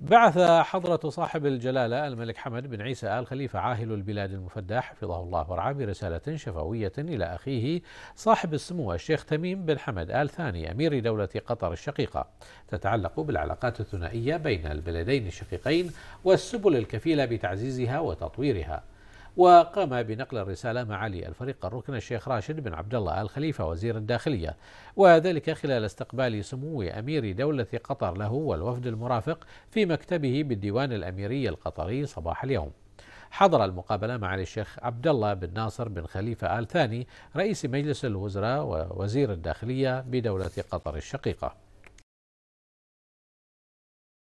بعث حضرة صاحب الجلالة الملك حمد بن عيسى آل خليفة عاهل البلاد المفدى حفظه الله ورعاه برسالة شفوية إلى أخيه صاحب السمو الشيخ تميم بن حمد آل ثاني أمير دولة قطر الشقيقة تتعلق بالعلاقات الثنائية بين البلدين الشقيقين والسبل الكفيلة بتعزيزها وتطويرها وقام بنقل الرسالة مع علي الفريق الركن الشيخ راشد بن عبد الله آل خليفة وزير الداخلية وذلك خلال استقبال سمو أمير دولة قطر له والوفد المرافق في مكتبه بالديوان الأميري القطري صباح اليوم حضر المقابلة مع الشيخ عبد الله بن ناصر بن خليفة آل ثاني رئيس مجلس الوزراء ووزير الداخلية بدولة قطر الشقيقة